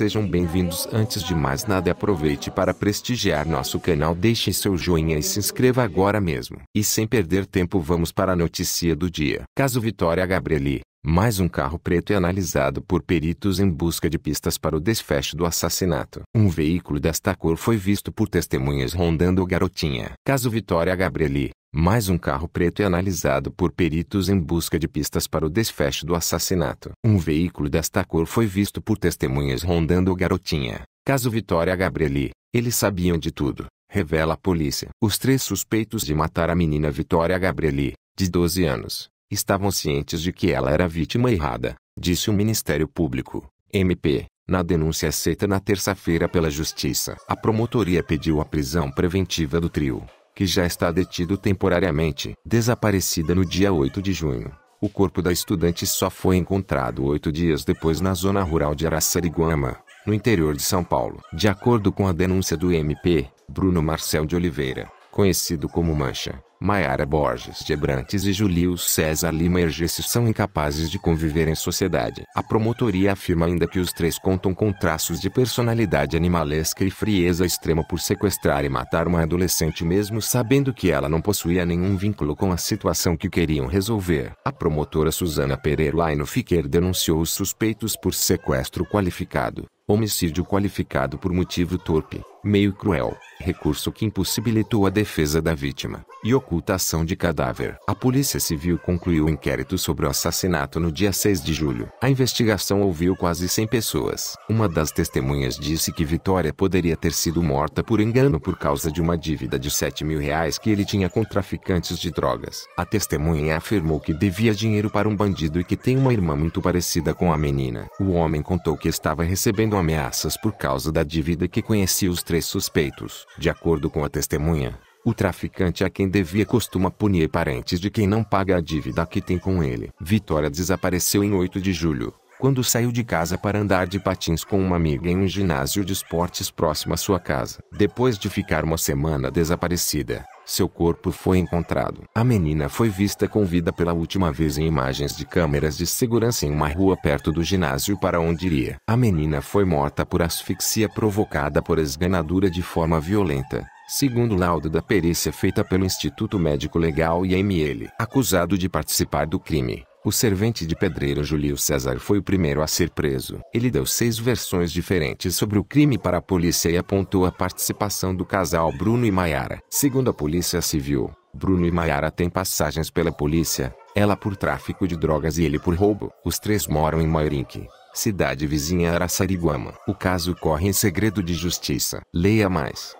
sejam bem-vindos. Antes de mais nada, aproveite para prestigiar nosso canal, deixe seu joinha e se inscreva agora mesmo. E sem perder tempo, vamos para a notícia do dia. Caso Vitória Gabrieli, mais um carro preto é analisado por peritos em busca de pistas para o desfecho do assassinato. Um veículo desta cor foi visto por testemunhas rondando o Garotinha. Caso Vitória Gabrieli. Mais um carro preto é analisado por peritos em busca de pistas para o desfecho do assassinato. Um veículo desta cor foi visto por testemunhas rondando o Garotinha. Caso Vitória Gabrieli. Eles sabiam de tudo, revela a polícia. Os três suspeitos de matar a menina Vitória Gabrieli, de 12 anos, estavam cientes de que ela era vítima errada, disse o Ministério Público, MP, na denúncia aceita na terça-feira pela Justiça. A promotoria pediu a prisão preventiva do trio, que já está detido temporariamente. Desaparecida no dia 8 de junho, o corpo da estudante só foi encontrado oito dias depois na zona rural de Araçariguama, no interior de São Paulo. De acordo com a denúncia do MP, Bruno Marcel de Oliveira, conhecido como Mancha, Maiara Borges de Abrantes e Julio César Lima Ergesses são incapazes de conviver em sociedade. A promotoria afirma ainda que os três contam com traços de personalidade animalesca e frieza extrema por sequestrar e matar uma adolescente mesmo sabendo que ela não possuía nenhum vínculo com a situação que queriam resolver. A promotora Susana Pereira Laino Fiquer denunciou os suspeitos por sequestro qualificado homicídio qualificado por motivo torpe, meio cruel, recurso que impossibilitou a defesa da vítima, e ocultação de cadáver. A Polícia Civil concluiu o inquérito sobre o assassinato no dia 6 de julho. A investigação ouviu quase 100 pessoas. Uma das testemunhas disse que Vitória poderia ter sido morta por engano por causa de uma dívida de 7 mil reais que ele tinha com traficantes de drogas. A testemunha afirmou que devia dinheiro para um bandido e que tem uma irmã muito parecida com a menina. O homem contou que estava recebendo ameaças por causa da dívida que conhecia os três suspeitos. De acordo com a testemunha, o traficante a é quem devia costuma punir parentes de quem não paga a dívida que tem com ele. Vitória desapareceu em 8 de julho, quando saiu de casa para andar de patins com uma amiga em um ginásio de esportes próximo à sua casa. Depois de ficar uma semana desaparecida, seu corpo foi encontrado. A menina foi vista com vida pela última vez em imagens de câmeras de segurança em uma rua perto do ginásio para onde iria. A menina foi morta por asfixia provocada por esganadura de forma violenta segundo laudo da perícia feita pelo Instituto Médico Legal e ML, acusado de participar do crime. O servente de pedreiro Julio César foi o primeiro a ser preso. Ele deu seis versões diferentes sobre o crime para a polícia e apontou a participação do casal Bruno e Maiara. Segundo a Polícia Civil, Bruno e Maiara têm passagens pela polícia, ela por tráfico de drogas e ele por roubo. Os três moram em Mairinque, cidade vizinha Araçariguama. O caso corre em segredo de justiça. Leia mais.